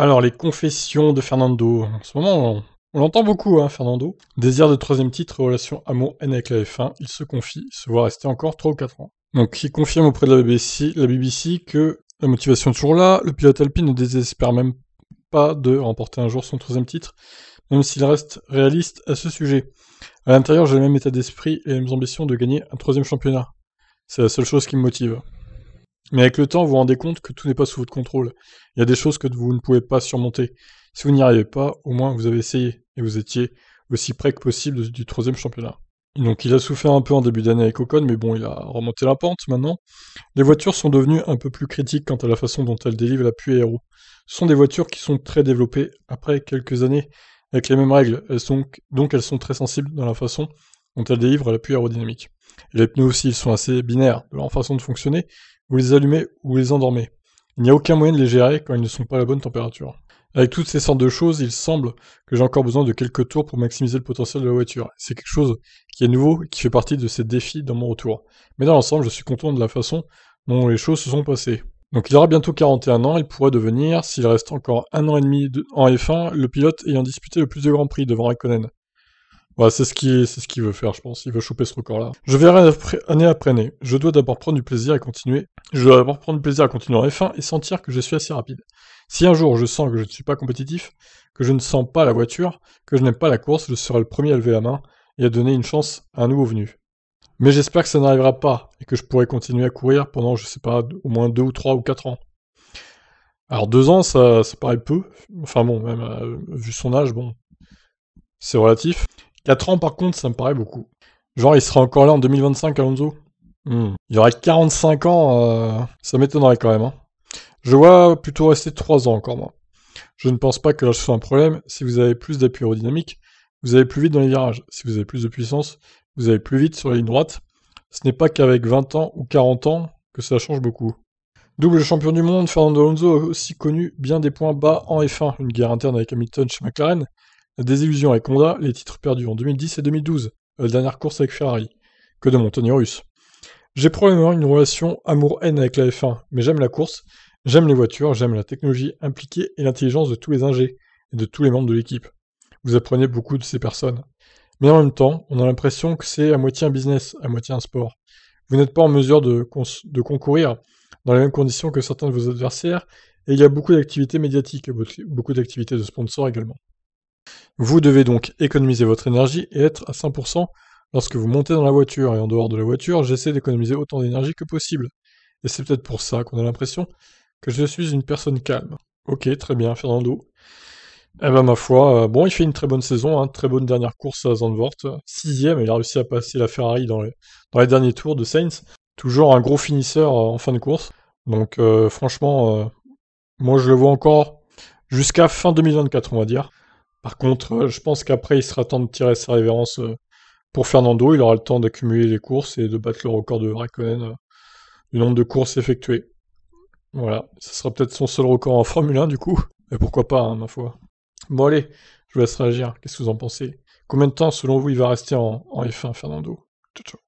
Alors, les confessions de Fernando. En ce moment, on, l'entend beaucoup, hein, Fernando. Désir de troisième titre, relation amour-haine avec la F1. Il se confie, se voit rester encore 3 ou 4 ans. Donc, il confirme auprès de la BBC, la BBC que la motivation est toujours là. Le pilote alpin ne désespère même pas de remporter un jour son troisième titre, même s'il reste réaliste à ce sujet. À l'intérieur, j'ai le même état d'esprit et les mêmes ambitions de gagner un troisième championnat. C'est la seule chose qui me motive. Mais avec le temps, vous vous rendez compte que tout n'est pas sous votre contrôle. Il y a des choses que vous ne pouvez pas surmonter. Si vous n'y arrivez pas, au moins vous avez essayé, et vous étiez aussi près que possible du troisième championnat. Donc il a souffert un peu en début d'année avec Ocon, mais bon, il a remonté la pente maintenant. Les voitures sont devenues un peu plus critiques quant à la façon dont elles délivrent l'appui aéro. Ce sont des voitures qui sont très développées après quelques années avec les mêmes règles, elles donc elles sont très sensibles dans la façon dont elles délivrent l'appui aérodynamique. les pneus aussi, ils sont assez binaires en leur façon de fonctionner, vous les allumer ou les endormez. Il n'y a aucun moyen de les gérer quand ils ne sont pas à la bonne température. Avec toutes ces sortes de choses, il semble que j'ai encore besoin de quelques tours pour maximiser le potentiel de la voiture. C'est quelque chose qui est nouveau qui fait partie de ces défis dans mon retour. Mais dans l'ensemble, je suis content de la façon dont les choses se sont passées. Donc il aura bientôt 41 ans, il pourrait devenir, s'il reste encore un an et demi en F1, le pilote ayant disputé le plus de grands prix devant Raikkonen c'est ce qu'il ce veut faire, je pense. Il veut choper ce record-là. Je verrai année après année. Je dois d'abord prendre du plaisir et continuer. Je dois d'abord prendre du plaisir à continuer en F1 et sentir que je suis assez rapide. Si un jour je sens que je ne suis pas compétitif, que je ne sens pas la voiture, que je n'aime pas la course, je serai le premier à lever la main et à donner une chance à un nouveau venu. Mais j'espère que ça n'arrivera pas et que je pourrai continuer à courir pendant, je sais pas, au moins deux ou trois ou quatre ans. Alors deux ans, ça, paraît peu. Enfin bon, même euh, vu son âge, bon, c'est relatif. 4 ans, par contre, ça me paraît beaucoup. Genre, il sera encore là en 2025, Alonso Il hmm. Il aurait 45 ans, euh, ça m'étonnerait quand même. Hein. Je vois plutôt rester 3 ans encore, moi. Je ne pense pas que là, ce soit un problème. Si vous avez plus d'appui aérodynamique, vous allez plus vite dans les virages. Si vous avez plus de puissance, vous allez plus vite sur la ligne droite. Ce n'est pas qu'avec 20 ans ou 40 ans que ça change beaucoup. Double champion du monde, Fernando Alonso a aussi connu bien des points bas en F1, une guerre interne avec Hamilton chez McLaren, désillusion avec Honda, les titres perdus en 2010 et 2012, euh, la dernière course avec Ferrari. Que de montagnes russe J'ai probablement une relation amour-haine avec la F1, mais j'aime la course, j'aime les voitures, j'aime la technologie impliquée et l'intelligence de tous les ingés et de tous les membres de l'équipe. Vous apprenez beaucoup de ces personnes. Mais en même temps, on a l'impression que c'est à moitié un business, à moitié un sport. Vous n'êtes pas en mesure de, concourir dans les mêmes conditions que certains de vos adversaires, et il y a beaucoup d'activités médiatiques beaucoup d'activités de sponsors également. Vous devez donc économiser votre énergie et être à 100% lorsque vous montez dans la voiture. Et en dehors de la voiture, j'essaie d'économiser autant d'énergie que possible. Et c'est peut-être pour ça qu'on a l'impression que je suis une personne calme. Ok, très bien, Fernando. Eh ben ma foi, euh, bon, il fait une très bonne saison, hein, très bonne dernière course à Zandvoort. Sixième, il a réussi à passer la Ferrari dans les, dans les derniers tours de Sainz. Toujours un gros finisseur euh, en fin de course. Donc euh, franchement, moi je le vois encore jusqu'à fin 2024, on va dire. Par contre, euh, je pense qu'après, il sera temps de tirer sa révérence euh, pour Fernando. Il aura le temps d'accumuler les courses et de battre le record de Raikkonen du euh, nombre de courses effectuées. Voilà, ce sera peut-être son seul record en Formule 1 du coup. Mais pourquoi pas, hein, ma foi. Bon allez, je vous laisse réagir. Qu'est-ce que vous en pensez Combien de temps, selon vous, il va rester en, en F1, Fernando Ciao, ciao.